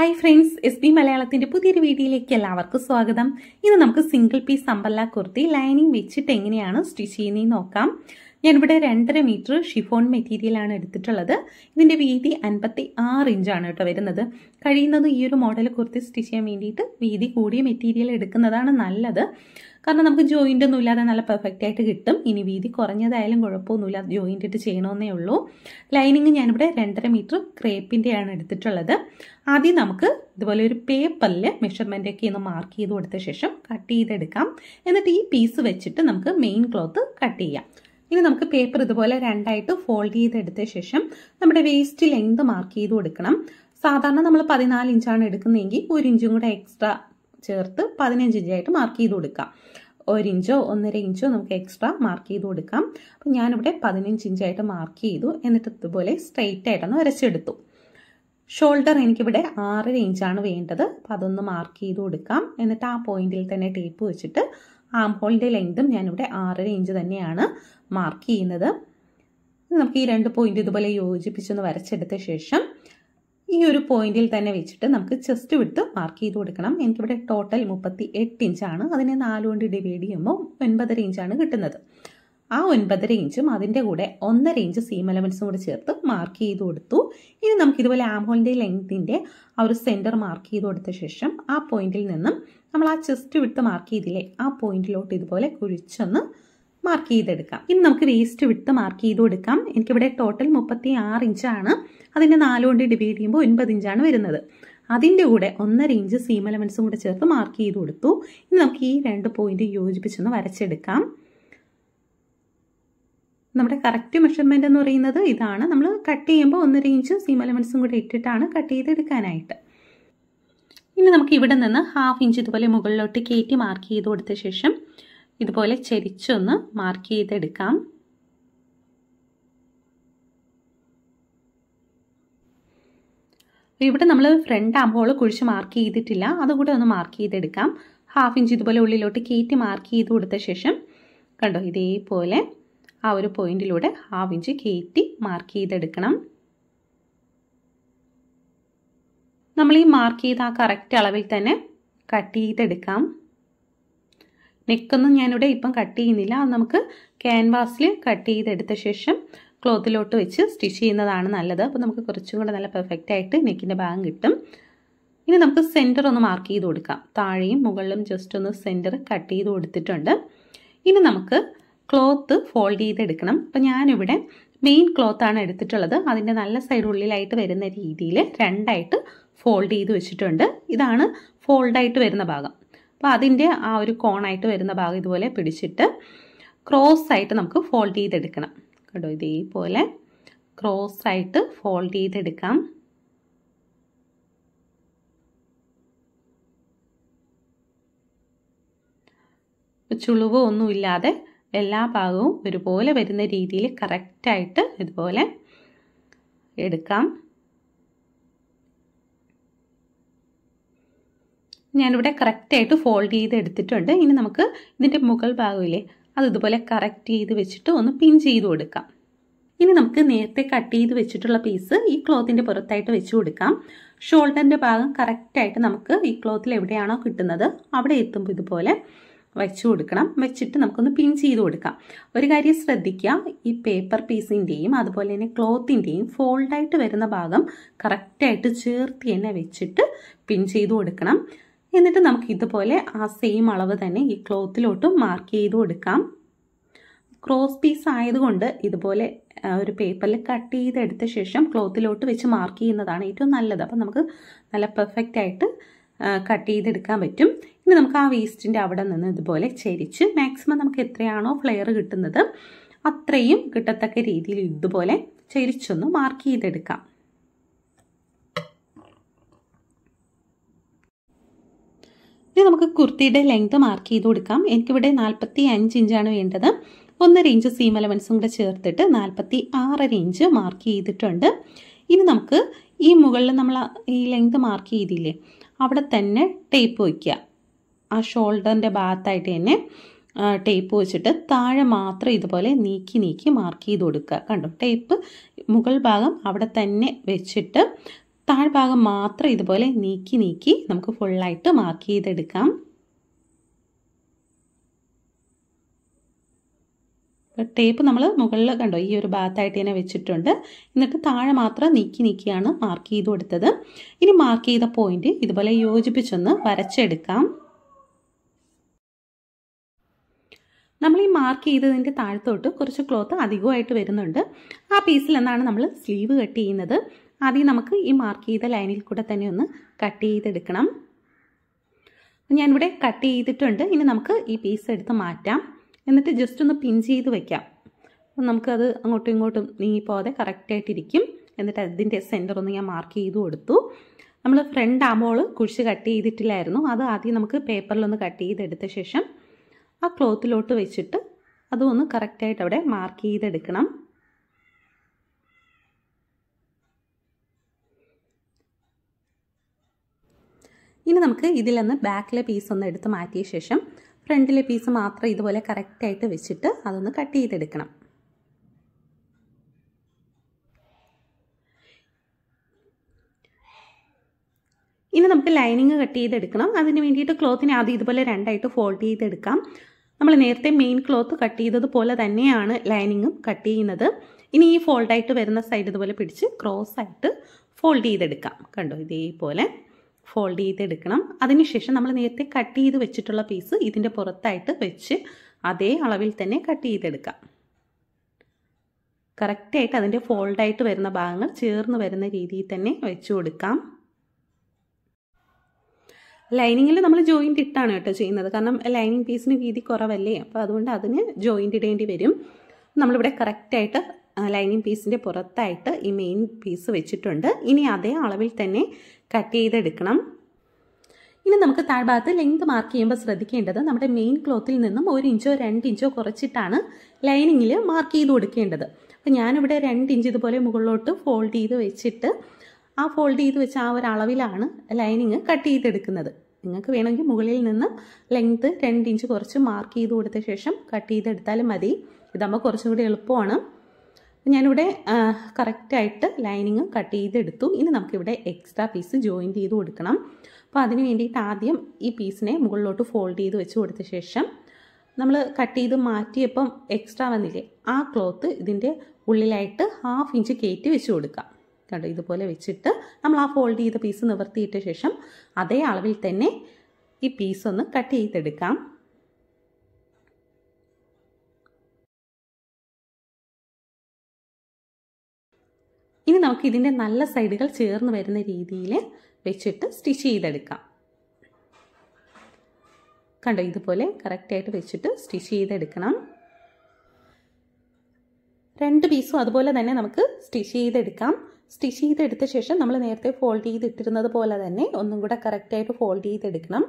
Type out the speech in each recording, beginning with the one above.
hi friends S B മലയാളത്തിൻ്റെ പുതിയൊരു വീഡിയോയിലേക്ക് എല്ലാവർക്കും സ്വാഗതം ഇന്ന് നമുക്ക് single piece umbrella kurti lining വെച്ചിട്ട് എങ്ങനെയാണ് സ്റ്റിച്ച് ചെയ്യുന്നതെന്ന് നോക്കാം ഞാനിവിടെ രണ്ടര മീറ്റർ ഷിഫോൺ മെറ്റീരിയലാണ് എടുത്തിട്ടുള്ളത് ഇതിൻ്റെ വീതി അൻപത്തി ആറ് ഇഞ്ചാണ് കേട്ടോ വരുന്നത് കഴിയുന്നത് ഈ ഒരു മോഡൽ കുർത്തി സ്റ്റിച്ച് ചെയ്യാൻ വേണ്ടിയിട്ട് വീതി കൂടിയ മെറ്റീരിയൽ എടുക്കുന്നതാണ് നല്ലത് കാരണം നമുക്ക് ജോയിൻ്റ് ഒന്നും ഇല്ലാതെ നല്ല പെർഫെക്റ്റ് ആയിട്ട് കിട്ടും ഇനി വീതി കുറഞ്ഞതായാലും കുഴപ്പമൊന്നുമില്ല ജോയിൻ്റ് ഇട്ട് ചെയ്യണമെന്നേ ഉള്ളൂ ലൈനിങ് ഞാനിവിടെ രണ്ടര മീറ്റർ ക്രേപ്പിൻ്റെയാണ് എടുത്തിട്ടുള്ളത് ആദ്യം നമുക്ക് ഇതുപോലെ ഒരു പേപ്പറിൽ മെഷർമെൻ്റ് ഒക്കെ ഒന്ന് മാർക്ക് ചെയ്ത് കൊടുത്ത ശേഷം കട്ട് ചെയ്തെടുക്കാം എന്നിട്ട് ഈ പീസ് വെച്ചിട്ട് നമുക്ക് മെയിൻ ക്ലോത്ത് കട്ട് ചെയ്യാം ഇനി നമുക്ക് പേപ്പർ ഇതുപോലെ രണ്ടായിട്ട് ഫോൾഡ് ചെയ്തെടുത്ത ശേഷം നമ്മുടെ വേസ്റ്റ് ലെങ്ത് മാർക്ക് ചെയ്ത് കൊടുക്കണം സാധാരണ നമ്മൾ പതിനാല് ഇഞ്ചാണ് എടുക്കുന്നതെങ്കിൽ ഒരു ഇഞ്ചും കൂടെ എക്സ്ട്രാ ചേർത്ത് പതിനഞ്ച് ഇഞ്ചായിട്ട് മാർക്ക് ചെയ്ത് കൊടുക്കാം ഒരിഞ്ചോ ഒന്നര ഇഞ്ചോ നമുക്ക് എക്സ്ട്രാ മാർക്ക് ചെയ്ത് കൊടുക്കാം അപ്പം ഞാനിവിടെ പതിനഞ്ച് ഇഞ്ചായിട്ട് മാർക്ക് ചെയ്തു എന്നിട്ട് ഇതുപോലെ സ്ട്രെയിറ്റ് ആയിട്ടൊന്ന് വരച്ചെടുത്തു ഷോൾഡർ എനിക്കിവിടെ ആറര ഇഞ്ചാണ് വേണ്ടത് അപ്പം അതൊന്ന് മാർക്ക് ചെയ്ത് കൊടുക്കാം എന്നിട്ട് ആ പോയിന്റിൽ തന്നെ ടേപ്പ് വെച്ചിട്ട് ആം ഹോളിൻ്റെ ലെങ്തും ഞാനിവിടെ ആറര ഇഞ്ച് തന്നെയാണ് മാർക്ക് ചെയ്യുന്നത് നമുക്ക് ഈ രണ്ട് പോയിന്റ് ഇതുപോലെ യോജിപ്പിച്ചൊന്ന് വരച്ചെടുത്ത ശേഷം ഈ ഒരു പോയിന്റിൽ തന്നെ വെച്ചിട്ട് നമുക്ക് ചെസ്റ്റ് വിട്ട് മാർക്ക് ചെയ്ത് കൊടുക്കണം എനിക്കിവിടെ ടോട്ടൽ മുപ്പത്തി എട്ട് ഇഞ്ചാണ് അതിനെ നാലുകൊണ്ട് ഡിവൈഡ് ചെയ്യുമ്പോൾ ഒൻപതര ഇഞ്ചാണ് കിട്ടുന്നത് ആ ഒൻപതര ഇഞ്ചും അതിൻ്റെ കൂടെ ഒന്നര ഇഞ്ച് സീം എലമെൻസും കൂടെ ചേർത്ത് മാർക്ക് ചെയ്ത് കൊടുത്തു ഇനി നമുക്ക് ഇതുപോലെ ആംഹോളിൻ്റെ ലെങ്തിൻ്റെ ആ ഒരു സെൻറ്റർ മാർക്ക് ചെയ്ത് കൊടുത്ത ശേഷം ആ പോയിന്റിൽ നിന്നും നമ്മൾ ആ ചെസ്റ്റ് വിട്ട് മാർക്ക് ചെയ്തില്ലേ ആ പോയിന്റിലോട്ട് ഇതുപോലെ കുഴിച്ചൊന്ന് മാർക്ക് ചെയ്തെടുക്കാം ഇനി നമുക്ക് വേസ്റ്റ് വിട്ട് മാർക്ക് ചെയ്ത് കൊടുക്കാം എനിക്കിവിടെ ടോട്ടൽ മുപ്പത്തി ആറ് ഇഞ്ചാണ് അതിൻ്റെ നാലുകൊണ്ട് ഡിവൈഡ് ചെയ്യുമ്പോൾ ഒൻപത് ഇഞ്ചാണ് വരുന്നത് അതിൻ്റെ കൂടെ ഒന്നര ഇഞ്ച് സീം എലമെൻസും കൂടെ ചേർത്ത് മാർക്ക് ചെയ്ത് കൊടുത്തു ഇനി നമുക്ക് ഈ രണ്ട് പോയിന്റ് യോജിപ്പിച്ചൊന്ന് വരച്ചെടുക്കാം നമ്മുടെ കറക്റ്റ് മെഷർമെൻ്റ് എന്ന് പറയുന്നത് ഇതാണ് നമ്മൾ കട്ട് ചെയ്യുമ്പോൾ ഒന്നര ഇഞ്ച് സീം എലമെൻസും കൂടെ ഇട്ടിട്ടാണ് കട്ട് ചെയ്തെടുക്കാനായിട്ട് ഇനി നമുക്ക് ഇവിടെ നിന്ന് ഹാഫ് ഇഞ്ച് ഇതുപോലെ മുകളിലോട്ട് കയറ്റി മാർക്ക് ചെയ്ത് കൊടുത്ത ശേഷം ഇതുപോലെ ചെരിച്ചൊന്ന് മാർക്ക് ചെയ്തെടുക്കാം ഇവിടെ നമ്മൾ ഫ്രണ്ട് ആകുമ്പോൾ കുഴിച്ച് മാർക്ക് ചെയ്തിട്ടില്ല അതുകൂടെ ഒന്ന് മാർക്ക് ചെയ്തെടുക്കാം ഹാഫ് ഇഞ്ച് ഇതുപോലെ ഉള്ളിലോട്ട് കയറ്റി മാർക്ക് ചെയ്ത് കൊടുത്ത ശേഷം കണ്ടോ ഇതേപോലെ ആ ഒരു പോയിന്റിലൂടെ ഹാഫ് ഇഞ്ച് കയറ്റി മാർക്ക് ചെയ്തെടുക്കണം നമ്മൾ ഈ മാർക്ക് ചെയ്ത ആ കറക്റ്റ് അളവിൽ തന്നെ കട്ട് ചെയ്തെടുക്കാം നെക്കൊന്നും ഞാനിവിടെ ഇപ്പം കട്ട് ചെയ്യുന്നില്ല അത് നമുക്ക് ക്യാൻവാസിൽ കട്ട് ചെയ്തെടുത്ത ശേഷം ക്ലോത്തിലോട്ട് വെച്ച് സ്റ്റിച്ച് ചെയ്യുന്നതാണ് നല്ലത് അപ്പോൾ നമുക്ക് കുറച്ചും കൂടെ നല്ല പെർഫെക്റ്റ് ആയിട്ട് നെക്കിൻ്റെ ഭാഗം കിട്ടും ഇനി നമുക്ക് സെൻറ്റർ ഒന്ന് മാർക്ക് ചെയ്ത് കൊടുക്കാം താഴെയും മുകളിലും ജസ്റ്റ് ഒന്ന് സെൻറ്റർ കട്ട് ചെയ്ത് കൊടുത്തിട്ടുണ്ട് ഇനി നമുക്ക് ക്ലോത്ത് ഫോൾഡ് ചെയ്തെടുക്കണം അപ്പോൾ ഞാനിവിടെ മെയിൻ ക്ലോത്താണ് എടുത്തിട്ടുള്ളത് അതിൻ്റെ നല്ല സൈഡ് ഉള്ളിലായിട്ട് വരുന്ന രീതിയിൽ രണ്ടായിട്ട് ഫോൾഡ് ചെയ്ത് വെച്ചിട്ടുണ്ട് ഇതാണ് ഫോൾഡായിട്ട് വരുന്ന ഭാഗം അപ്പോൾ അതിൻ്റെ ആ ഒരു കോണായിട്ട് വരുന്ന ഭാഗം ഇതുപോലെ പിടിച്ചിട്ട് ക്രോസ് ആയിട്ട് നമുക്ക് ഫോൾഡ് ചെയ്തെടുക്കണം കേട്ടോ ഇതേപോലെ ക്രോസ് ആയിട്ട് ഫോൾഡ് ചെയ്തെടുക്കാം ചുളിവ് ഒന്നുമില്ലാതെ എല്ലാ ഭാഗവും ഒരുപോലെ വരുന്ന രീതിയിൽ കറക്റ്റായിട്ട് ഇതുപോലെ എടുക്കാം ഞാനിവിടെ കറക്റ്റായിട്ട് ഫോൾഡ് ചെയ്ത് എടുത്തിട്ടുണ്ട് ഇനി നമുക്ക് ഇതിൻ്റെ മുകൾ ഭാഗമില്ലേ അത് ഇതുപോലെ കറക്റ്റ് ചെയ്ത് വെച്ചിട്ട് ഒന്ന് പിൻ ചെയ്ത് കൊടുക്കാം ഇനി നമുക്ക് നേരത്തെ കട്ട് ചെയ്ത് വെച്ചിട്ടുള്ള പീസ് ഈ ക്ലോത്തിൻ്റെ പുറത്തായിട്ട് വെച്ച് കൊടുക്കാം ഷോൾഡറിൻ്റെ ഭാഗം കറക്റ്റായിട്ട് നമുക്ക് ഈ ക്ലോത്തിൽ എവിടെയാണോ കിട്ടുന്നത് അവിടെ എത്തുമ്പോൾ ഇതുപോലെ വെച്ച് കൊടുക്കണം വെച്ചിട്ട് നമുക്കൊന്ന് പിൻ ചെയ്ത് കൊടുക്കാം ഒരു കാര്യം ശ്രദ്ധിക്കുക ഈ പേപ്പർ പീസിൻ്റെയും അതുപോലെ തന്നെ ക്ലോത്തിൻ്റെയും ഫോൾഡായിട്ട് വരുന്ന ഭാഗം കറക്റ്റായിട്ട് ചേർത്ത് തന്നെ വെച്ചിട്ട് പിൻ ചെയ്ത് കൊടുക്കണം എന്നിട്ട് നമുക്ക് ഇതുപോലെ ആ സെയിം അളവ് തന്നെ ഈ ക്ലോത്തിലോട്ടും മാർക്ക് ചെയ്ത് കൊടുക്കാം ക്രോസ് പീസ് ആയതുകൊണ്ട് ഇതുപോലെ ഒരു പേപ്പറിൽ കട്ട് ചെയ്തെടുത്ത ശേഷം ക്ലോത്തിലോട്ട് വെച്ച് മാർക്ക് ചെയ്യുന്നതാണ് ഏറ്റവും നല്ലത് അപ്പം നമുക്ക് നല്ല പെർഫെക്റ്റ് ആയിട്ട് കട്ട് ചെയ്തെടുക്കാൻ പറ്റും ഇനി നമുക്ക് ആ വേസ്റ്റിൻ്റെ അവിടെ നിന്ന് ഇതുപോലെ ചരിച്ച് മാക്സിമം നമുക്ക് എത്രയാണോ ഫ്ലെയർ കിട്ടുന്നത് അത്രയും കിട്ടത്തക്ക രീതിയിൽ ഇതുപോലെ ചരിച്ചൊന്ന് മാർക്ക് ചെയ്തെടുക്കാം നമുക്ക് കുർത്തിയുടെ ലെങ്ത് മാർക്ക് ചെയ്ത് കൊടുക്കാം എനിക്കിവിടെ നാൽപ്പത്തി അഞ്ച് ഇഞ്ചാണ് വേണ്ടത് ഒന്നര ഇഞ്ച് സീം അലവൻസും കൂടെ ചേർത്തിട്ട് നാൽപ്പത്തി ആറര ഇഞ്ച് മാർക്ക് ചെയ്തിട്ടുണ്ട് ഇനി നമുക്ക് ഈ മുകളിൽ നമ്മൾ ഈ ലെങ്ത് മാർക്ക് ചെയ്തില്ലേ അവിടെ തന്നെ ടേപ്പ് വയ്ക്കുക ആ ഷോൾഡറിൻ്റെ ഭാഗത്തായിട്ട് തന്നെ ടേപ്പ് വെച്ചിട്ട് താഴെ മാത്രം ഇതുപോലെ നീക്കി നീക്കി മാർക്ക് ചെയ്ത് കൊടുക്കുക കണ്ടു ടേപ്പ് മുകൾ ഭാഗം അവിടെ തന്നെ വെച്ചിട്ട് താഴ്ഭാഗം മാത്രം ഇതുപോലെ നീക്കി നീക്കി നമുക്ക് ഫുള്ളായിട്ട് മാർക്ക് ചെയ്തെടുക്കാം ടേപ്പ് നമ്മൾ മുകളിൽ കണ്ടോ ഈ ഒരു ഭാഗത്തായിട്ട് തന്നെ വെച്ചിട്ടുണ്ട് എന്നിട്ട് താഴെ മാത്രം നീക്കി നീക്കിയാണ് മാർക്ക് ചെയ്ത് കൊടുത്തത് ഇനി മാർക്ക് ചെയ്ത പോയിന്റ് ഇതുപോലെ യോജിപ്പിച്ചൊന്ന് വരച്ചെടുക്കാം നമ്മൾ ഈ മാർക്ക് ചെയ്തതിൻ്റെ താഴത്തോട്ട് കുറച്ച് ക്ലോത്ത് അധികമായിട്ട് വരുന്നുണ്ട് ആ പീസിൽ നിന്നാണ് നമ്മൾ സ്ലീവ് കട്ട് ചെയ്യുന്നത് ആദ്യം നമുക്ക് ഈ മാർക്ക് ചെയ്ത ലൈനിൽ കൂടെ തന്നെ ഒന്ന് കട്ട് ചെയ്തെടുക്കണം ഞാനിവിടെ കട്ട് ചെയ്തിട്ടുണ്ട് ഇനി നമുക്ക് ഈ പീസ് എടുത്ത് മാറ്റാം എന്നിട്ട് ജസ്റ്റ് ഒന്ന് പിൻ ചെയ്ത് വയ്ക്കാം നമുക്കത് അങ്ങോട്ടും ഇങ്ങോട്ടും നീങ്ങിപ്പോതെ കറക്റ്റായിട്ടിരിക്കും എന്നിട്ട് അതിൻ്റെ സെൻറ്റർ ഒന്ന് ഞാൻ മാർക്ക് ചെയ്ത് കൊടുത്തു നമ്മൾ ഫ്രണ്ട് ആകുമ്പോൾ കുഴിച്ച് കട്ട് ചെയ്തിട്ടില്ലായിരുന്നു അത് ആദ്യം നമുക്ക് പേപ്പറിലൊന്ന് കട്ട് ചെയ്തെടുത്ത ശേഷം ആ ക്ലോത്തിലോട്ട് വെച്ചിട്ട് അതൊന്ന് കറക്റ്റായിട്ട് അവിടെ മാർക്ക് ചെയ്തെടുക്കണം ഇനി നമുക്ക് ഇതിൽ നിന്ന് ബാക്കിലെ പീസ് ഒന്ന് എടുത്ത് മാറ്റിയ ശേഷം ഫ്രണ്ടിലെ പീസ് മാത്രം ഇതുപോലെ കറക്റ്റായിട്ട് വെച്ചിട്ട് അതൊന്ന് കട്ട് ചെയ്തെടുക്കണം ഇനി നമുക്ക് ലൈനിങ് കട്ട് ചെയ്തെടുക്കണം അതിന് വേണ്ടിയിട്ട് ക്ലോത്തിനെ ആദ്യം ഇതുപോലെ രണ്ടായിട്ട് ഫോൾഡ് ചെയ്തെടുക്കാം നമ്മൾ നേരത്തെ മെയിൻ ക്ലോത്ത് കട്ട് ചെയ്തതുപോലെ തന്നെയാണ് ലൈനിങ്ങും കട്ട് ചെയ്യുന്നത് ഇനി ഈ ഫോൾഡായിട്ട് വരുന്ന സൈഡ് ഇതുപോലെ പിടിച്ച് ക്രോസ് ആയിട്ട് ഫോൾഡ് ചെയ്തെടുക്കാം കണ്ടോ ഇതേപോലെ ഫോൾഡ് ചെയ്തെടുക്കണം അതിനുശേഷം നമ്മൾ നേരത്തെ കട്ട് ചെയ്ത് വെച്ചിട്ടുള്ള പീസ് ഇതിൻ്റെ പുറത്തായിട്ട് വെച്ച് അതേ അളവിൽ തന്നെ കട്ട് ചെയ്തെടുക്കാം കറക്റ്റായിട്ട് അതിൻ്റെ ഫോൾഡായിട്ട് വരുന്ന ഭാഗങ്ങൾ ചേർന്ന് വരുന്ന രീതിയിൽ തന്നെ വെച്ച് കൊടുക്കാം ലൈനിങ്ങിൽ നമ്മൾ ജോയിൻ്റ് ഇട്ടാണ് കേട്ടോ ചെയ്യുന്നത് കാരണം ലൈനിങ് പീസിന് വീതി കുറവല്ലേ അപ്പോൾ അതുകൊണ്ട് അതിന് ജോയിൻ്റ് ഇടേണ്ടി വരും നമ്മളിവിടെ കറക്റ്റായിട്ട് ലൈനിങ് പീസിൻ്റെ പുറത്തായിട്ട് ഈ മെയിൻ പീസ് വെച്ചിട്ടുണ്ട് ഇനി അതേ അളവിൽ തന്നെ കട്ട് ചെയ്തെടുക്കണം ഇനി നമുക്ക് താഴ്ഭാഗത്ത് ലെങ്ത് മാർക്ക് ചെയ്യുമ്പോൾ ശ്രദ്ധിക്കേണ്ടത് നമ്മുടെ മെയിൻ ക്ലോത്തിൽ നിന്നും ഒരു ഇഞ്ചോ രണ്ട് ഇഞ്ചോ കുറച്ചിട്ടാണ് ലൈനിങ്ങിൽ മാർക്ക് ചെയ്ത് കൊടുക്കേണ്ടത് അപ്പോൾ ഞാനിവിടെ രണ്ട് ഇഞ്ച് ഇതുപോലെ മുകളിലോട്ട് ഫോൾഡ് ചെയ്ത് വെച്ചിട്ട് ആ ഫോൾഡ് ചെയ്ത് വെച്ച ആ ഒരു അളവിലാണ് ലൈനിങ് കട്ട് ചെയ്തെടുക്കുന്നത് നിങ്ങൾക്ക് വേണമെങ്കിൽ മുകളിൽ നിന്ന് ലെങ്ത്ത് രണ്ട് ഇഞ്ച് കുറച്ച് മാർക്ക് ചെയ്ത് കൊടുത്ത ശേഷം കട്ട് ചെയ്തെടുത്താലും മതി ഇതാകുമ്പോൾ കുറച്ചും കൂടി എളുപ്പമാണ് ഞാനിവിടെ കറക്റ്റായിട്ട് ലൈനിങ് കട്ട് ചെയ്തെടുത്തു ഇനി നമുക്കിവിടെ എക്സ്ട്രാ പീസ് ജോയിൻ്റ് ചെയ്ത് കൊടുക്കണം അപ്പോൾ അതിന് വേണ്ടിയിട്ട് ആദ്യം ഈ പീസിനെ മുകളിലോട്ട് ഫോൾഡ് ചെയ്ത് വെച്ച് കൊടുത്ത ശേഷം നമ്മൾ കട്ട് ചെയ്ത് മാറ്റിയപ്പം എക്സ്ട്രാ വന്നില്ലേ ആ ക്ലോത്ത് ഇതിൻ്റെ ഉള്ളിലായിട്ട് ഹാഫ് ഇഞ്ച് കയറ്റി വെച്ച് കൊടുക്കാം കണ്ടോ ഇതുപോലെ വെച്ചിട്ട് നമ്മൾ ആ ഫോൾഡ് ചെയ്ത പീസ് നിവർത്തിയിട്ട ശേഷം അതേ അളവിൽ തന്നെ ഈ പീസൊന്ന് ഒന്ന് കട്ട് ചെയ്തെടുക്കാം ഇനി നമുക്ക് ഇതിൻ്റെ നല്ല സൈഡുകൾ ചേർന്ന് വരുന്ന രീതിയിൽ വെച്ചിട്ട് സ്റ്റിച്ച് ചെയ്തെടുക്കാം കണ്ടോ ഇതുപോലെ കറക്റ്റായിട്ട് വെച്ചിട്ട് സ്റ്റിച്ച് ചെയ്തെടുക്കണം രണ്ട് പീസും അതുപോലെ തന്നെ നമുക്ക് സ്റ്റിച്ച് ചെയ്തെടുക്കാം സ്റ്റിച്ച് ചെയ്തെടുത്ത ശേഷം നമ്മൾ നേരത്തെ ഫോൾഡ് ചെയ്തിട്ടിരുന്നത് പോലെ തന്നെ ഒന്നും കൂടെ കറക്റ്റായിട്ട് ഫോൾഡ് ചെയ്തെടുക്കണം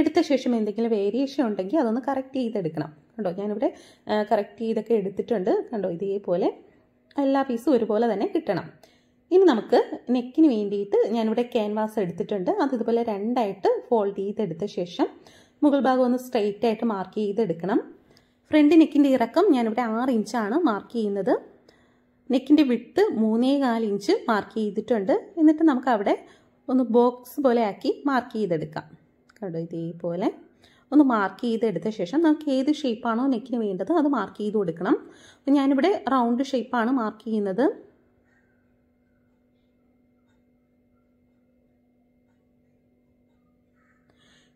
എടുത്ത ശേഷം എന്തെങ്കിലും വേരിയേഷൻ ഉണ്ടെങ്കിൽ അതൊന്ന് കറക്റ്റ് ചെയ്തെടുക്കണം കണ്ടോ ഞാനിവിടെ കറക്റ്റ് ചെയ്തൊക്കെ എടുത്തിട്ടുണ്ട് കണ്ടോ ഇതേപോലെ എല്ലാ പീസും ഒരുപോലെ തന്നെ കിട്ടണം ഇനി നമുക്ക് നെക്കിന് വേണ്ടിയിട്ട് ഞാനിവിടെ ക്യാൻവാസ് എടുത്തിട്ടുണ്ട് അത് ഇതുപോലെ രണ്ടായിട്ട് ഫോൾഡ് ചെയ്തെടുത്ത ശേഷം മുകൾ ഭാഗം ഒന്ന് സ്ട്രെയിറ്റ് ആയിട്ട് മാർക്ക് ചെയ്തെടുക്കണം ഫ്രണ്ട് നെക്കിൻ്റെ ഇറക്കം ഞാനിവിടെ ആറ് ഇഞ്ചാണ് മാർക്ക് ചെയ്യുന്നത് നെക്കിൻ്റെ വിട്ട് മൂന്നേ കാല് ഇഞ്ച് മാർക്ക് ചെയ്തിട്ടുണ്ട് എന്നിട്ട് നമുക്ക് അവിടെ ഒന്ന് ബോക്സ് പോലെ ആക്കി മാർക്ക് ചെയ്തെടുക്കാം കണ്ടോ ഇതേപോലെ ഒന്ന് മാർക്ക് ചെയ്തെടുത്ത ശേഷം നമുക്ക് ഏത് ഷേപ്പാണോ നെക്കിന് വേണ്ടത് അത് മാർക്ക് ചെയ്ത് കൊടുക്കണം ഞാനിവിടെ റൗണ്ട് ഷേപ്പാണ് മാർക്ക് ചെയ്യുന്നത്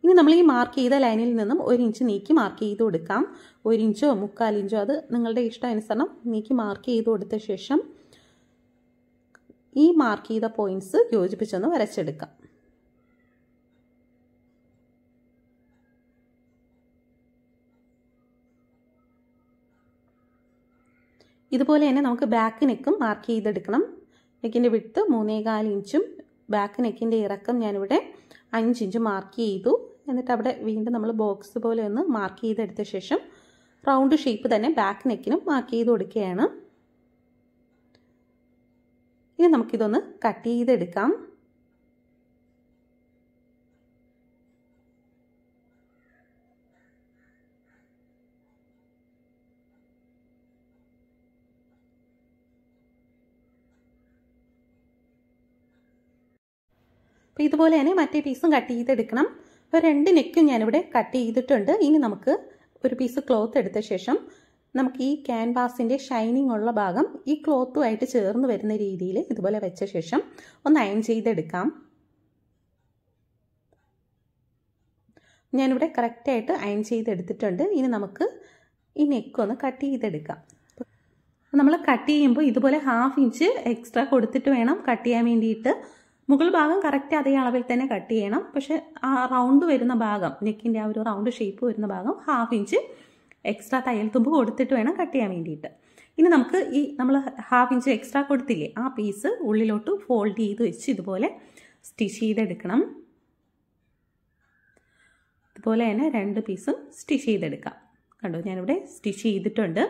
ഇനി നമ്മൾ ഈ മാർക്ക് ചെയ്ത ലൈനിൽ നിന്നും ഒരു ഇഞ്ച് നീക്കി മാർക്ക് ചെയ്ത് കൊടുക്കാം ഒരിഞ്ചോ ഇഞ്ചോ മുക്കാൽ ഇഞ്ചോ അത് നിങ്ങളുടെ ഇഷ്ടാനുസരണം നീക്കി മാർക്ക് ചെയ്ത് കൊടുത്ത ശേഷം ഈ മാർക്ക് ചെയ്ത പോയിന്റ്സ് യോജിപ്പിച്ചൊന്ന് വരച്ചെടുക്കാം ഇതുപോലെ തന്നെ നമുക്ക് ബാക്ക് നെക്കും മാർക്ക് ചെയ്തെടുക്കണം നെക്കിൻ്റെ വിട്ട് മൂന്നേകാൽ ഇഞ്ചും ബാക്ക് നെക്കിൻ്റെ ഇറക്കം ഞാനിവിടെ അഞ്ച് ഇഞ്ച് മാർക്ക് ചെയ്തു എന്നിട്ട് അവിടെ വീണ്ടും നമ്മൾ ബോക്സ് പോലെ ഒന്ന് മാർക്ക് ചെയ്തെടുത്ത ശേഷം റൗണ്ട് ഷേപ്പ് തന്നെ ബാക്ക് നെക്കിനും മാർക്ക് ചെയ്ത് കൊടുക്കുകയാണ് ഇനി നമുക്കിതൊന്ന് കട്ട് ചെയ്തെടുക്കാം അപ്പം ഇതുപോലെ തന്നെ മറ്റേ പീസും കട്ട് ചെയ്തെടുക്കണം അപ്പോൾ രണ്ട് നെക്കും ഞാനിവിടെ കട്ട് ചെയ്തിട്ടുണ്ട് ഇനി നമുക്ക് ഒരു പീസ് ക്ലോത്ത് എടുത്ത ശേഷം നമുക്ക് ഈ ക്യാൻവാസിൻ്റെ ഷൈനിങ് ഉള്ള ഭാഗം ഈ ക്ലോത്തുമായിട്ട് ചേർന്ന് വരുന്ന രീതിയിൽ ഇതുപോലെ വെച്ച ശേഷം ഒന്ന് അയൺ ചെയ്തെടുക്കാം ഞാനിവിടെ കറക്റ്റായിട്ട് അയൺ ചെയ്തെടുത്തിട്ടുണ്ട് ഇനി നമുക്ക് ഈ നെക്ക് ഒന്ന് കട്ട് ചെയ്തെടുക്കാം നമ്മൾ കട്ട് ചെയ്യുമ്പോൾ ഇതുപോലെ ഹാഫ് ഇഞ്ച് എക്സ്ട്രാ കൊടുത്തിട്ട് വേണം കട്ട് ചെയ്യാൻ വേണ്ടിയിട്ട് മുകൾ ഭാഗം കറക്റ്റ് അതേ അളവിൽ തന്നെ കട്ട് ചെയ്യണം പക്ഷേ ആ റൗണ്ട് വരുന്ന ഭാഗം നെക്കിൻ്റെ ആ ഒരു റൗണ്ട് ഷേപ്പ് വരുന്ന ഭാഗം ഹാഫ് ഇഞ്ച് എക്സ്ട്രാ തയ്യൽ തുമ്പ് കൊടുത്തിട്ട് വേണം കട്ട് ചെയ്യാൻ വേണ്ടിയിട്ട് ഇനി നമുക്ക് ഈ നമ്മൾ ഹാഫ് ഇഞ്ച് എക്സ്ട്രാ കൊടുത്തില്ലേ ആ പീസ് ഉള്ളിലോട്ട് ഫോൾഡ് ചെയ്ത് വെച്ച് ഇതുപോലെ സ്റ്റിച്ച് ചെയ്തെടുക്കണം ഇതുപോലെ തന്നെ രണ്ട് പീസും സ്റ്റിച്ച് ചെയ്തെടുക്കാം കണ്ടോ ഞാനിവിടെ സ്റ്റിച്ച് ചെയ്തിട്ടുണ്ട്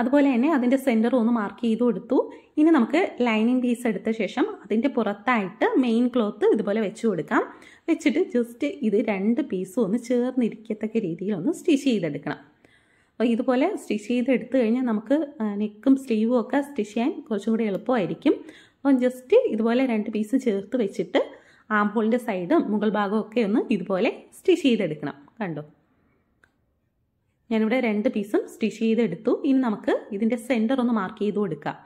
അതുപോലെ തന്നെ അതിൻ്റെ സെൻറ്റർ ഒന്ന് മാർക്ക് ചെയ്ത് കൊടുത്തു ഇനി നമുക്ക് ലൈനിങ് പീസ് എടുത്ത ശേഷം അതിൻ്റെ പുറത്തായിട്ട് മെയിൻ ക്ലോത്ത് ഇതുപോലെ വെച്ച് കൊടുക്കാം വെച്ചിട്ട് ജസ്റ്റ് ഇത് രണ്ട് പീസും ഒന്ന് ചേർന്നിരിക്കത്തക്ക രീതിയിൽ ഒന്ന് സ്റ്റിച്ച് ചെയ്തെടുക്കണം അപ്പോൾ ഇതുപോലെ സ്റ്റിച്ച് ചെയ്തെടുത്തു കഴിഞ്ഞാൽ നമുക്ക് നെക്കും സ്ലീവും ഒക്കെ സ്റ്റിച്ച് ചെയ്യാൻ കുറച്ചും കൂടി എളുപ്പമായിരിക്കും അപ്പം ജസ്റ്റ് ഇതുപോലെ രണ്ട് പീസ് ചേർത്ത് വെച്ചിട്ട് ആംബോളിൻ്റെ സൈഡും മുകൾ ഭാഗവും ഒക്കെ ഒന്ന് ഇതുപോലെ സ്റ്റിച്ച് ചെയ്തെടുക്കണം കണ്ടോ ഞാനിവിടെ രണ്ട് പീസും സ്റ്റിച്ച് ചെയ്തെടുത്തു ഇനി നമുക്ക് ഇതിൻ്റെ സെൻറ്റർ ഒന്ന് മാർക്ക് ചെയ്ത് കൊടുക്കാം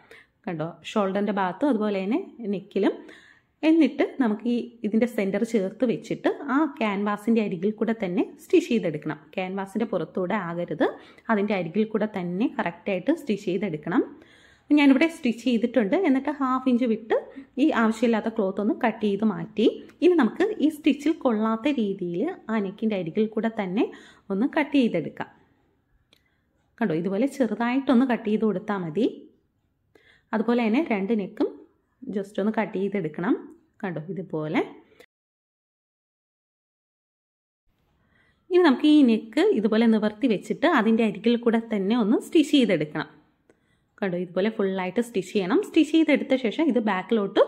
കണ്ടോ ഷോൾഡറിൻ്റെ ഭാഗത്തും അതുപോലെ തന്നെ നെക്കിലും എന്നിട്ട് നമുക്ക് ഈ ഇതിൻ്റെ സെൻറ്റർ ചേർത്ത് വെച്ചിട്ട് ആ ക്യാൻവാസിൻ്റെ അരികിൽ കൂടെ തന്നെ സ്റ്റിച്ച് ചെയ്തെടുക്കണം ക്യാൻവാസിൻ്റെ പുറത്തൂടെ ആകരുത് അതിൻ്റെ അരികിൽ കൂടെ തന്നെ കറക്റ്റായിട്ട് സ്റ്റിച്ച് ചെയ്തെടുക്കണം ഞാനിവിടെ സ്റ്റിച്ച് ചെയ്തിട്ടുണ്ട് എന്നിട്ട് ഹാഫ് ഇഞ്ച് വിട്ട് ഈ ആവശ്യമില്ലാത്ത ക്ലോത്ത് ഒന്ന് കട്ട് ചെയ്ത് മാറ്റി ഇനി നമുക്ക് ഈ സ്റ്റിച്ചിൽ കൊള്ളാത്ത രീതിയിൽ ആ നെക്കിൻ്റെ അരികിൽ കൂടെ തന്നെ ഒന്ന് കട്ട് ചെയ്തെടുക്കാം കണ്ടോ ഇതുപോലെ ചെറുതായിട്ടൊന്ന് കട്ട് ചെയ്ത് കൊടുത്താൽ മതി അതുപോലെ തന്നെ രണ്ട് നെക്കും ജസ്റ്റ് ഒന്ന് കട്ട് ചെയ്തെടുക്കണം കണ്ടോ ഇതുപോലെ ഇനി നമുക്ക് ഈ നെക്ക് ഇതുപോലെ നിവർത്തി വെച്ചിട്ട് അതിൻ്റെ അരികിൽ കൂടെ തന്നെ ഒന്ന് സ്റ്റിച്ച് ചെയ്തെടുക്കണം കണ്ടോ ഇതുപോലെ ഫുള്ളായിട്ട് സ്റ്റിച്ച് ചെയ്യണം സ്റ്റിച്ച് ചെയ്തെടുത്ത ശേഷം ഇത് ബാക്കിലോട്ട്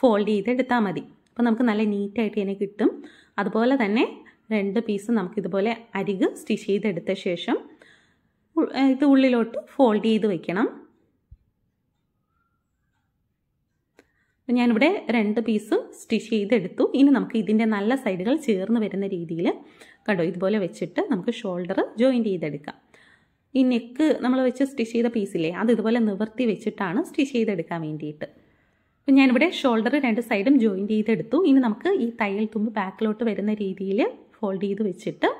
ഫോൾഡ് ചെയ്തെടുത്താൽ മതി അപ്പോൾ നമുക്ക് നല്ല നീറ്റായിട്ട് ഇതിനെ കിട്ടും അതുപോലെ തന്നെ രണ്ട് പീസ് നമുക്കിതുപോലെ അരിക് സ്റ്റിച്ച് ചെയ്തെടുത്ത ശേഷം ഇത് ഉള്ളിലോട്ട് ഫോൾഡ് ചെയ്ത് വയ്ക്കണം ഞാനിവിടെ രണ്ട് പീസ് സ്റ്റിച്ച് ചെയ്തെടുത്തു ഇനി നമുക്ക് ഇതിൻ്റെ നല്ല സൈഡുകൾ ചേർന്ന് വരുന്ന രീതിയിൽ കണ്ടോ ഇതുപോലെ വെച്ചിട്ട് നമുക്ക് ഷോൾഡർ ജോയിൻ്റ് ചെയ്തെടുക്കാം ഈ നെക്ക് നമ്മൾ വെച്ച് സ്റ്റിച്ച് ചെയ്ത പീസില്ലേ അത് ഇതുപോലെ നിവർത്തി വെച്ചിട്ടാണ് സ്റ്റിച്ച് ചെയ്തെടുക്കാൻ വേണ്ടിയിട്ട് അപ്പം ഞാനിവിടെ ഷോൾഡർ രണ്ട് സൈഡും ജോയിൻ്റ് ചെയ്തെടുത്തു ഇനി നമുക്ക് ഈ തയ്യൽ തുമ്പ് ബാക്കിലോട്ട് വരുന്ന രീതിയിൽ ഫോൾഡ് ചെയ്ത് വെച്ചിട്ട്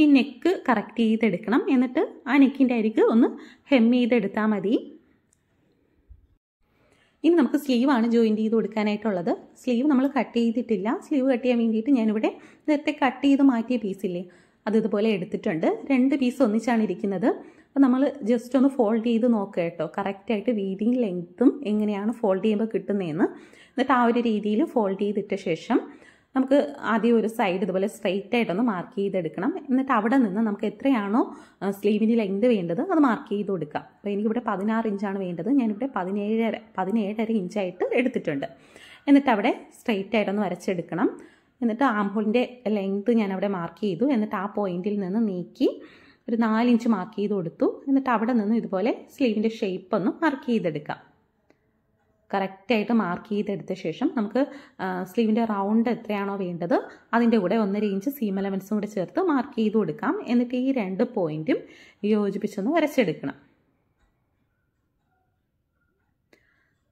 ഈ നെക്ക് കറക്റ്റ് ചെയ്തെടുക്കണം എന്നിട്ട് ആ നെക്കിൻ്റെ അരിക്ക് ഒന്ന് ഹെം ചെയ്തെടുത്താൽ മതി ഇനി നമുക്ക് സ്ലീവാണ് ജോയിൻ ചെയ്ത് കൊടുക്കാനായിട്ടുള്ളത് സ്ലീവ് നമ്മൾ കട്ട് ചെയ്തിട്ടില്ല സ്ലീവ് കട്ട് ചെയ്യാൻ വേണ്ടിയിട്ട് ഞാനിവിടെ നേരത്തെ കട്ട് ചെയ്ത് മാറ്റിയ പീസില്ലേ അത് ഇതുപോലെ എടുത്തിട്ടുണ്ട് രണ്ട് പീസ് ഒന്നിച്ചാണ് ഇരിക്കുന്നത് അപ്പോൾ നമ്മൾ ജസ്റ്റ് ഒന്ന് ഫോൾഡ് ചെയ്ത് നോക്കുക കേട്ടോ കറക്റ്റായിട്ട് വീതിയും ലെങ്ത്തും എങ്ങനെയാണ് ഫോൾഡ് ചെയ്യുമ്പോൾ കിട്ടുന്നതെന്ന് എന്നിട്ട് ആ ഒരു രീതിയിൽ ഫോൾഡ് ചെയ്തിട്ട ശേഷം നമുക്ക് ആദ്യം ഒരു സൈഡ് ഇതുപോലെ സ്ട്രെയിറ്റ് ആയിട്ടൊന്ന് മാർക്ക് ചെയ്തെടുക്കണം എന്നിട്ട് അവിടെ നിന്ന് നമുക്ക് എത്രയാണോ സ്ലീവിന് ലെങ്ത് വേണ്ടത് അത് മാർക്ക് ചെയ്ത് കൊടുക്കാം അപ്പോൾ എനിക്കിവിടെ പതിനാറ് ഇഞ്ചാണ് വേണ്ടത് ഞാനിവിടെ പതിനേഴര പതിനേഴര ഇഞ്ചായിട്ട് എടുത്തിട്ടുണ്ട് എന്നിട്ട് അവിടെ സ്ട്രെയിറ്റ് ആയിട്ടൊന്ന് വരച്ചെടുക്കണം എന്നിട്ട് ആംബോളിൻ്റെ ലെങ്ത് ഞാൻ അവിടെ മാർക്ക് ചെയ്തു എന്നിട്ട് ആ പോയിന്റിൽ നിന്ന് നീക്കി ഒരു നാലിഞ്ച് മാർക്ക് ചെയ്ത് കൊടുത്തു എന്നിട്ട് അവിടെ നിന്ന് ഇതുപോലെ സ്ലീവിൻ്റെ ഷേപ്പ് ഒന്ന് മാർക്ക് ചെയ്തെടുക്കാം കറക്റ്റായിട്ട് മാർക്ക് ചെയ്തെടുത്ത ശേഷം നമുക്ക് സ്ലീവിൻ്റെ റൗണ്ട് എത്രയാണോ വേണ്ടത് അതിൻ്റെ കൂടെ ഒന്നര ഇഞ്ച് സീം എലമെൻസും കൂടെ ചേർത്ത് മാർക്ക് ചെയ്ത് കൊടുക്കാം എന്നിട്ട് ഈ രണ്ട് പോയിൻറ്റും യോജിപ്പിച്ചൊന്ന് വരച്ചെടുക്കണം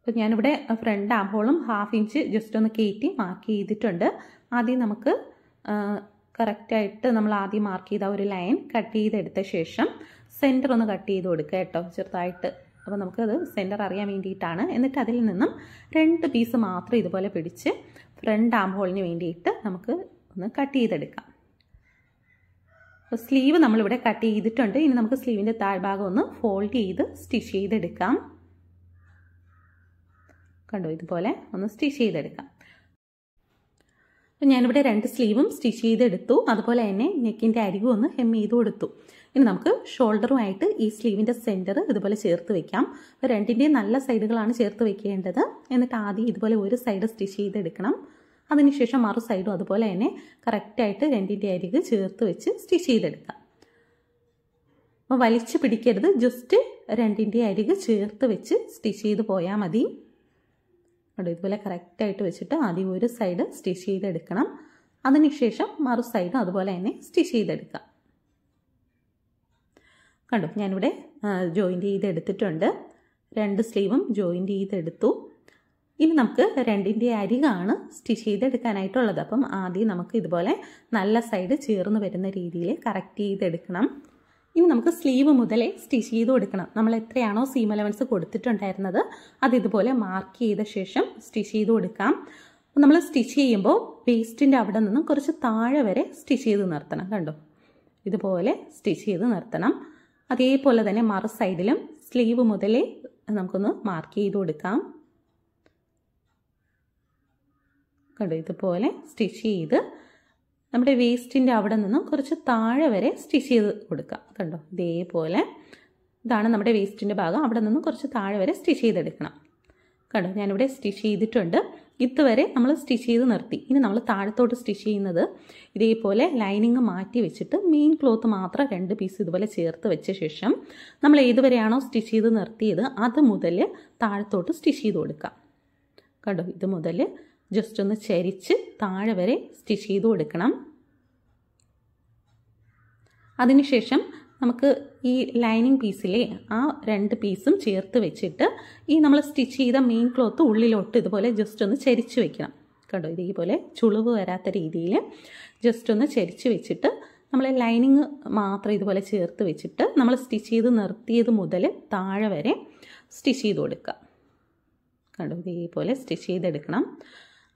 അപ്പോൾ ഞാനിവിടെ ഫ്രണ്ട് ആംഹോളും ഹാഫ് ഇഞ്ച് ജസ്റ്റ് ഒന്ന് കയറ്റി മാർക്ക് ചെയ്തിട്ടുണ്ട് ആദ്യം നമുക്ക് കറക്റ്റായിട്ട് നമ്മൾ ആദ്യം മാർക്ക് ചെയ്ത ഒരു ലൈൻ കട്ട് ചെയ്തെടുത്ത ശേഷം സെൻറ്റർ ഒന്ന് കട്ട് ചെയ്ത് കൊടുക്കുക കേട്ടോ ചെറുതായിട്ട് അപ്പോൾ നമുക്കത് സെൻറ്റർ അറിയാൻ വേണ്ടിയിട്ടാണ് എന്നിട്ട് അതിൽ നിന്നും രണ്ട് പീസ് മാത്രം ഇതുപോലെ പിടിച്ച് ഫ്രണ്ട് ആം ഹോളിന് വേണ്ടിയിട്ട് നമുക്ക് ഒന്ന് കട്ട് ചെയ്തെടുക്കാം അപ്പോൾ സ്ലീവ് നമ്മളിവിടെ കട്ട് ചെയ്തിട്ടുണ്ട് ഇനി നമുക്ക് സ്ലീവിൻ്റെ താഴ്ഭാഗം ഒന്ന് ഫോൾഡ് ചെയ്ത് സ്റ്റിച്ച് ചെയ്തെടുക്കാം കണ്ടോ ഇതുപോലെ ഒന്ന് സ്റ്റിച്ച് ചെയ്തെടുക്കാം അപ്പോൾ ഞാനിവിടെ രണ്ട് സ്ലീവും സ്റ്റിച്ച് ചെയ്തെടുത്തു അതുപോലെ തന്നെ നെക്കിൻ്റെ അരികും ഒന്ന് ഹെം ചെയ്ത് കൊടുത്തു ഇനി നമുക്ക് ഷോൾഡറുമായിട്ട് ഈ സ്ലീവിൻ്റെ സെൻറ്റർ ഇതുപോലെ ചേർത്ത് വെക്കാം രണ്ടിൻ്റെയും നല്ല സൈഡുകളാണ് ചേർത്ത് വെക്കേണ്ടത് എന്നിട്ട് ആദ്യം ഇതുപോലെ ഒരു സൈഡ് സ്റ്റിച്ച് ചെയ്തെടുക്കണം അതിനുശേഷം മറു സൈഡും അതുപോലെ തന്നെ കറക്റ്റായിട്ട് രണ്ടിൻ്റെ അരിക് ചേർത്ത് വെച്ച് സ്റ്റിച്ച് ചെയ്തെടുക്കാം അപ്പോൾ വലിച്ചു പിടിക്കരുത് ജസ്റ്റ് രണ്ടിൻ്റെ അരിക് ചേർത്ത് വെച്ച് സ്റ്റിച്ച് ചെയ്ത് പോയാൽ മതി ഇതുപോലെ കറക്റ്റായിട്ട് വെച്ചിട്ട് ആദ്യം ഒരു സൈഡ് സ്റ്റിച്ച് ചെയ്തെടുക്കണം അതിനുശേഷം മറു സൈഡും അതുപോലെ തന്നെ സ്റ്റിച്ച് ചെയ്തെടുക്കാം കണ്ടു ഞാനിവിടെ ജോയിൻ്റ് ചെയ്തെടുത്തിട്ടുണ്ട് രണ്ട് സ്ലീവും ജോയിൻ്റ് ചെയ്തെടുത്തു ഇനി നമുക്ക് രണ്ടിൻ്റെ അരികാണ് സ്റ്റിച്ച് ചെയ്തെടുക്കാനായിട്ടുള്ളത് അപ്പം ആദ്യം നമുക്ക് ഇതുപോലെ നല്ല സൈഡ് ചേർന്ന് വരുന്ന രീതിയിൽ കറക്റ്റ് ചെയ്തെടുക്കണം ഇനി നമുക്ക് സ്ലീവ് മുതലേ സ്റ്റിച്ച് ചെയ്ത് കൊടുക്കണം നമ്മൾ എത്രയാണോ സീം അലവൻസ് കൊടുത്തിട്ടുണ്ടായിരുന്നത് അത് ഇതുപോലെ മാർക്ക് ചെയ്ത ശേഷം സ്റ്റിച്ച് ചെയ്ത് കൊടുക്കാം നമ്മൾ സ്റ്റിച്ച് ചെയ്യുമ്പോൾ വേസ്റ്റിൻ്റെ അവിടെ നിന്നും കുറച്ച് താഴെ വരെ സ്റ്റിച്ച് ചെയ്ത് നിർത്തണം കണ്ടോ ഇതുപോലെ സ്റ്റിച്ച് ചെയ്ത് നിർത്തണം അതേപോലെ തന്നെ മറു സൈഡിലും സ്ലീവ് മുതലേ നമുക്കൊന്ന് മാർക്ക് ചെയ്ത് കൊടുക്കാം കണ്ടു ഇതുപോലെ സ്റ്റിച്ച് ചെയ്ത് നമ്മുടെ വേസ്റ്റിൻ്റെ അവിടെ നിന്നും കുറച്ച് താഴെ വരെ സ്റ്റിച്ച് ചെയ്ത് കൊടുക്കുക കണ്ടോ ഇതേപോലെ ഇതാണ് നമ്മുടെ വേസ്റ്റിൻ്റെ ഭാഗം അവിടെ നിന്നും കുറച്ച് താഴെ വരെ സ്റ്റിച്ച് ചെയ്തെടുക്കണം കണ്ടോ ഞാനിവിടെ സ്റ്റിച്ച് ചെയ്തിട്ടുണ്ട് ഇതുവരെ നമ്മൾ സ്റ്റിച്ച് ചെയ്ത് നിർത്തി ഇനി നമ്മൾ താഴത്തോട്ട് സ്റ്റിച്ച് ചെയ്യുന്നത് ഇതേപോലെ ലൈനിങ് മാറ്റി വെച്ചിട്ട് മെയിൻ ക്ലോത്ത് മാത്രം രണ്ട് പീസ് ഇതുപോലെ ചേർത്ത് വെച്ച ശേഷം നമ്മൾ ഏതുവരെയാണോ സ്റ്റിച്ച് ചെയ്ത് നിർത്തിയത് അത് മുതൽ താഴത്തോട്ട് സ്റ്റിച്ച് ചെയ്ത് കൊടുക്കാം കേട്ടോ ഇത് മുതൽ ജസ്റ്റ് ഒന്ന് ചരിച്ച് താഴെ വരെ സ്റ്റിച്ച് ചെയ്ത് കൊടുക്കണം അതിനുശേഷം നമുക്ക് ഈ ലൈനിങ് പീസിലെ ആ രണ്ട് പീസും ചേർത്ത് വെച്ചിട്ട് ഈ നമ്മൾ സ്റ്റിച്ച് ചെയ്ത മെയിൻ ക്ലോത്ത് ഉള്ളിലോട്ട് ഇതുപോലെ ജസ്റ്റ് ഒന്ന് ചരിച്ച് വെക്കണം കണ്ടോ ഇതേപോലെ ചുളിവ് വരാത്ത രീതിയിൽ ജസ്റ്റ് ഒന്ന് ചരിച്ച് വെച്ചിട്ട് നമ്മൾ ലൈനിങ് മാത്രം ഇതുപോലെ ചേർത്ത് വെച്ചിട്ട് നമ്മൾ സ്റ്റിച്ച് ചെയ്ത് നിർത്തിയത് മുതൽ താഴെ വരെ സ്റ്റിച്ച് ചെയ്ത് കൊടുക്കുക കണ്ടോ ഇതേപോലെ സ്റ്റിച്ച് ചെയ്തെടുക്കണം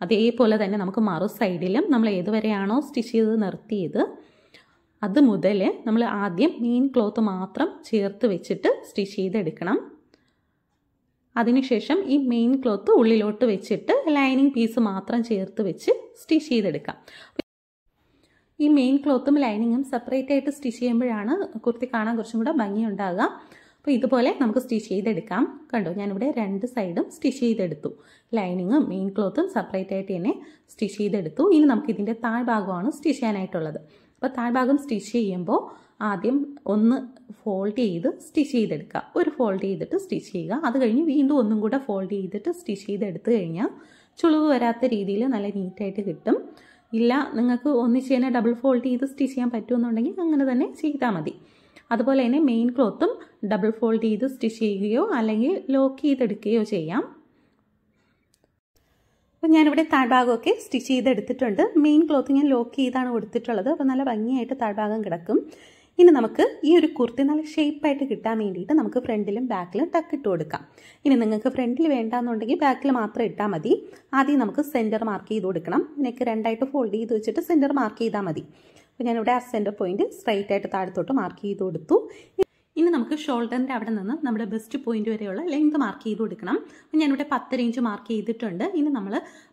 അതേപോലെ തന്നെ നമുക്ക് മറു സൈഡിലും നമ്മൾ ഏതുവരെയാണോ സ്റ്റിച്ച് ചെയ്ത് നിർത്തിയത് അത് മുതൽ നമ്മൾ ആദ്യം മെയിൻ ക്ലോത്ത് മാത്രം ചേർത്ത് വെച്ചിട്ട് സ്റ്റിച്ച് ചെയ്തെടുക്കണം അതിനുശേഷം ഈ മെയിൻ ക്ലോത്ത് ഉള്ളിലോട്ട് വെച്ചിട്ട് ലൈനിങ് പീസ് മാത്രം ചേർത്ത് വെച്ച് സ്റ്റിച്ച് ചെയ്തെടുക്കാം ഈ മെയിൻ ക്ലോത്തും ലൈനിങ്ങും സെപ്പറേറ്റ് ആയിട്ട് സ്റ്റിച്ച് ചെയ്യുമ്പോഴാണ് കുർത്തി കാണാൻ കുറച്ചും കൂടെ ഭംഗിയുണ്ടാകുക അപ്പോൾ ഇതുപോലെ നമുക്ക് സ്റ്റിച്ച് ചെയ്തെടുക്കാം കണ്ടോ ഞാനിവിടെ രണ്ട് സൈഡും സ്റ്റിച്ച് ചെയ്തെടുത്തു ലൈനിങ്ങും മെയിൻ ക്ലോത്തും സെപ്പറേറ്റ് ആയിട്ട് തന്നെ സ്റ്റിച്ച് ചെയ്തെടുത്തു ഇനി നമുക്ക് ഇതിൻ്റെ താഴ്ഭാഗമാണ് സ്റ്റിച്ച് ചെയ്യാനായിട്ടുള്ളത് അപ്പോൾ താഴ്ഭാഗം സ്റ്റിച്ച് ചെയ്യുമ്പോൾ ആദ്യം ഒന്ന് ഫോൾഡ് ചെയ്ത് സ്റ്റിച്ച് ചെയ്തെടുക്കുക ഒരു ഫോൾഡ് ചെയ്തിട്ട് സ്റ്റിച്ച് ചെയ്യുക അത് കഴിഞ്ഞ് വീണ്ടും ഒന്നും കൂടെ ഫോൾഡ് ചെയ്തിട്ട് സ്റ്റിച്ച് ചെയ്തെടുത്ത് കഴിഞ്ഞാൽ ചുളിവ് വരാത്ത രീതിയിൽ നല്ല നീറ്റായിട്ട് കിട്ടും ഇല്ല നിങ്ങൾക്ക് ഒന്നിച്ച് തന്നെ ഡബിൾ ഫോൾഡ് ചെയ്ത് സ്റ്റിച്ച് ചെയ്യാൻ പറ്റുമെന്നുണ്ടെങ്കിൽ അങ്ങനെ തന്നെ ചെയ്താൽ മതി അതുപോലെ തന്നെ മെയിൻ ക്ലോത്തും ഡബിൾ ഫോൾഡ് ചെയ്ത് സ്റ്റിച്ച് ചെയ്യുകയോ അല്ലെങ്കിൽ ലോക്ക് ചെയ്തെടുക്കുകയോ ചെയ്യാം അപ്പോൾ ഞാനിവിടെ താഴ്ഭാഗമൊക്കെ സ്റ്റിച്ച് ചെയ്തെടുത്തിട്ടുണ്ട് മെയിൻ ക്ലോത്ത് ഞാൻ ലോക്ക് ചെയ്താണ് കൊടുത്തിട്ടുള്ളത് അപ്പോൾ നല്ല ഭംഗിയായിട്ട് താഴ്ഭാഗം കിടക്കും ഇനി നമുക്ക് ഈ ഒരു കുർത്തി നല്ല ഷേപ്പായിട്ട് കിട്ടാൻ വേണ്ടിയിട്ട് നമുക്ക് ഫ്രണ്ടിലും ബാക്കിലും ടക്ക് ഇട്ട് കൊടുക്കാം ഇനി നിങ്ങൾക്ക് ഫ്രണ്ടിൽ വേണ്ടാന്നുണ്ടെങ്കിൽ ബാക്കിൽ മാത്രം ഇട്ടാൽ മതി ആദ്യം നമുക്ക് സെൻറ്റർ മാർക്ക് ചെയ്ത് കൊടുക്കണം ഇതിനൊക്കെ രണ്ടായിട്ട് ഫോൾഡ് ചെയ്ത് വെച്ചിട്ട് സെൻറ്റർ മാർക്ക് ചെയ്താൽ മതി അപ്പോൾ ഞാനിവിടെ ആ സെൻറ്റർ പോയിൻറ്റ് സ്ട്രൈറ്റ് ആയിട്ട് താഴത്തോട്ട് മാർക്ക് ചെയ്ത് കൊടുത്തു ഇനി നമുക്ക് ഷോൾഡറിൻ്റെ അവിടെ നിന്ന് നമ്മുടെ ബെസ്റ്റ് പോയിന്റ് വരെയുള്ള ലെങ്ത് മാർക്ക് ചെയ്ത് കൊടുക്കണം ഞാനിവിടെ പത്ത് ഇഞ്ച് മാർക്ക് ചെയ്തിട്ടുണ്ട് ഇനി നമ്മൾ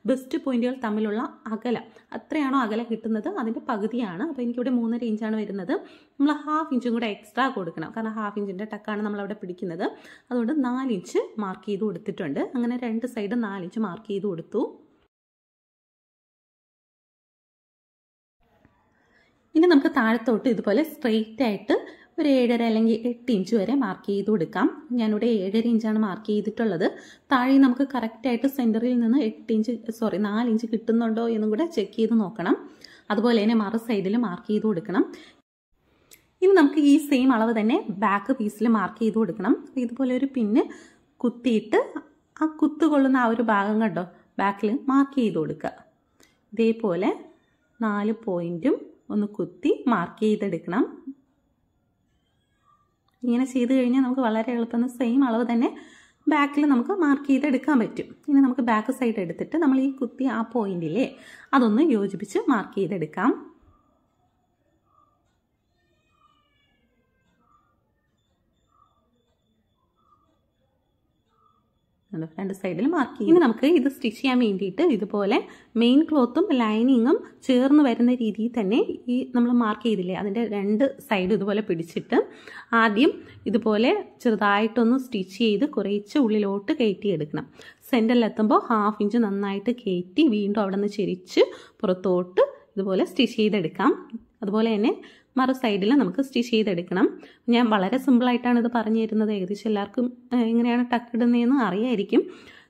ബെസ്റ്റ് പോയിന്റുകൾ തമ്മിലുള്ള അകലം അത്രയാണോ അകലം കിട്ടുന്നത് അതിൻ്റെ പകുതിയാണ് അപ്പോൾ എനിക്കിവിടെ മൂന്ന് ഇഞ്ചാണ് വരുന്നത് നമ്മൾ ഹാഫ് ഇഞ്ചും കൂടെ എക്സ്ട്രാ കൊടുക്കണം കാരണം ഹാഫ് ഇഞ്ചിൻ്റെ ടക്കാണ് നമ്മളവിടെ പിടിക്കുന്നത് അതുകൊണ്ട് നാലിഞ്ച് മാർക്ക് ചെയ്ത് കൊടുത്തിട്ടുണ്ട് അങ്ങനെ രണ്ട് സൈഡ് നാലിഞ്ച് മാർക്ക് ചെയ്ത് കൊടുത്തു ഇനി നമുക്ക് താഴത്തോട്ട് ഇതുപോലെ സ്ട്രെയിറ്റ് ആയിട്ട് ഒരു ഏഴര അല്ലെങ്കിൽ എട്ട് ഇഞ്ച് വരെ മാർക്ക് ചെയ്ത് കൊടുക്കാം ഞാനിവിടെ ഏഴര ഇഞ്ചാണ് മാർക്ക് ചെയ്തിട്ടുള്ളത് താഴെ നമുക്ക് കറക്റ്റായിട്ട് സെൻറ്ററിൽ നിന്ന് എട്ട് ഇഞ്ച് സോറി നാല് ഇഞ്ച് കിട്ടുന്നുണ്ടോ എന്നും കൂടെ ചെക്ക് ചെയ്ത് നോക്കണം അതുപോലെ തന്നെ മറു സൈഡിൽ മാർക്ക് ചെയ്ത് കൊടുക്കണം ഇനി നമുക്ക് ഈ സെയിം അളവ് തന്നെ ബാക്ക് പീസിൽ മാർക്ക് ചെയ്ത് കൊടുക്കണം ഇതുപോലെ ഒരു പിന്ന് കുത്തിയിട്ട് ആ കുത്തു കൊള്ളുന്ന ആ ഒരു ഭാഗം കണ്ടോ ബാക്കിൽ മാർക്ക് ചെയ്ത് കൊടുക്കുക ഇതേപോലെ നാല് പോയിൻറ്റും ഒന്ന് കുത്തി മാർക്ക് ചെയ്തെടുക്കണം ഇങ്ങനെ ചെയ്ത് കഴിഞ്ഞാൽ നമുക്ക് വളരെ എളുപ്പം സെയിം അളവ് തന്നെ ബാക്കിൽ നമുക്ക് മാർക്ക് ചെയ്തെടുക്കാൻ പറ്റും ഇനി നമുക്ക് ബാക്ക് സൈഡ് എടുത്തിട്ട് നമ്മൾ ഈ കുത്തി ആ പോയിന്റിലെ അതൊന്ന് യോജിപ്പിച്ച് മാർക്ക് ചെയ്തെടുക്കാം കണ്ടോ രണ്ട് സൈഡിൽ മാർക്ക് ചെയ്യും ഇനി നമുക്ക് ഇത് സ്റ്റിച്ച് ചെയ്യാൻ വേണ്ടിയിട്ട് ഇതുപോലെ മെയിൻ ക്ലോത്തും ലൈനിങ്ങും ചേർന്ന് വരുന്ന രീതിയിൽ തന്നെ ഈ നമ്മൾ മാർക്ക് ചെയ്തില്ലേ അതിൻ്റെ രണ്ട് സൈഡ് ഇതുപോലെ പിടിച്ചിട്ട് ആദ്യം ഇതുപോലെ ചെറുതായിട്ടൊന്ന് സ്റ്റിച്ച് ചെയ്ത് കുറേച്ച് ഉള്ളിലോട്ട് കയറ്റിയെടുക്കണം സെൻറ്ററിലെത്തുമ്പോൾ ഹാഫ് ഇഞ്ച് നന്നായിട്ട് കയറ്റി വീണ്ടും അവിടെ നിന്ന് ചെരിച്ച് പുറത്തോട്ട് ഇതുപോലെ സ്റ്റിച്ച് ചെയ്തെടുക്കാം അതുപോലെ തന്നെ മറു സൈഡിൽ നമുക്ക് സ്റ്റിച്ച് ചെയ്തെടുക്കണം ഞാൻ വളരെ സിമ്പിളായിട്ടാണ് ഇത് പറഞ്ഞു തരുന്നത് ഏകദേശം എല്ലാവർക്കും എങ്ങനെയാണ് ടക്ക് ഇടുന്നതെന്ന് അറിയായിരിക്കും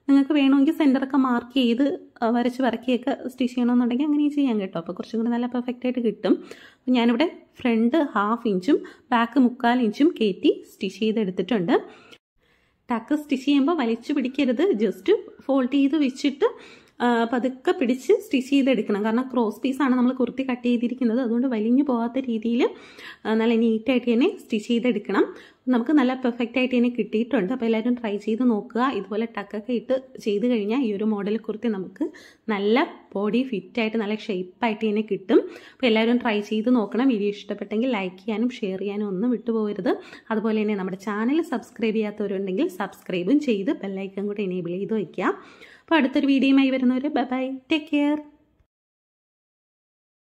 നിങ്ങൾക്ക് വേണമെങ്കിൽ സെൻറ്ററൊക്കെ മാർക്ക് ചെയ്ത് വരച്ച് വരക്കിയൊക്കെ സ്റ്റിച്ച് ചെയ്യണമെന്നുണ്ടെങ്കിൽ അങ്ങനെ ചെയ്യാൻ കേട്ടോ അപ്പോൾ കുറച്ചും കൂടി നല്ല പെർഫെക്റ്റ് ആയിട്ട് കിട്ടും ഞാനിവിടെ ഫ്രണ്ട് ഹാഫ് ഇഞ്ചും ബാക്ക് മുക്കാൽ ഇഞ്ചും കയറ്റി സ്റ്റിച്ച് ചെയ്തെടുത്തിട്ടുണ്ട് ടക്ക് സ്റ്റിച്ച് ചെയ്യുമ്പോൾ വലിച്ചു പിടിക്കരുത് ജസ്റ്റ് ഫോൾഡ് ചെയ്ത് വെച്ചിട്ട് പതുക്കെ പിടിച്ച് സ്റ്റിച്ച് ചെയ്തെടുക്കണം കാരണം ക്രോസ് പീസാണ് നമ്മൾ കുർത്തി കട്ട് ചെയ്തിരിക്കുന്നത് അതുകൊണ്ട് വലിഞ്ഞു പോകാത്ത രീതിയിൽ നല്ല നീറ്റായിട്ട് തന്നെ സ്റ്റിച്ച് ചെയ്തെടുക്കണം നമുക്ക് നല്ല പെർഫെക്റ്റ് ആയിട്ട് തന്നെ കിട്ടിയിട്ടുണ്ട് അപ്പോൾ എല്ലാവരും ട്രൈ ചെയ്ത് നോക്കുക ഇതുപോലെ ടക്കൊക്കെ ഇട്ട് ചെയ്ത് കഴിഞ്ഞാൽ ഈ ഒരു മോഡൽ കുർത്തി നമുക്ക് നല്ല ബോഡി ഫിറ്റായിട്ട് നല്ല ഷേപ്പായിട്ട് തന്നെ കിട്ടും അപ്പോൾ എല്ലാവരും ട്രൈ ചെയ്ത് നോക്കണം വീഡിയോ ഇഷ്ടപ്പെട്ടെങ്കിൽ ലൈക്ക് ചെയ്യാനും ഷെയർ ചെയ്യാനും ഒന്നും വിട്ടുപോകരുത് അതുപോലെ തന്നെ നമ്മുടെ ചാനൽ സബ്സ്ക്രൈബ് ചെയ്യാത്തവരുണ്ടെങ്കിൽ സബ്സ്ക്രൈബും ചെയ്ത് ബെല്ലൈക്കൻ കൂടെ എനേബിൾ ചെയ്ത് വയ്ക്കുക അപ്പോൾ അടുത്തൊരു വീഡിയോയുമായി വരുന്നവർ ബൈ ടേക്ക് കെയർ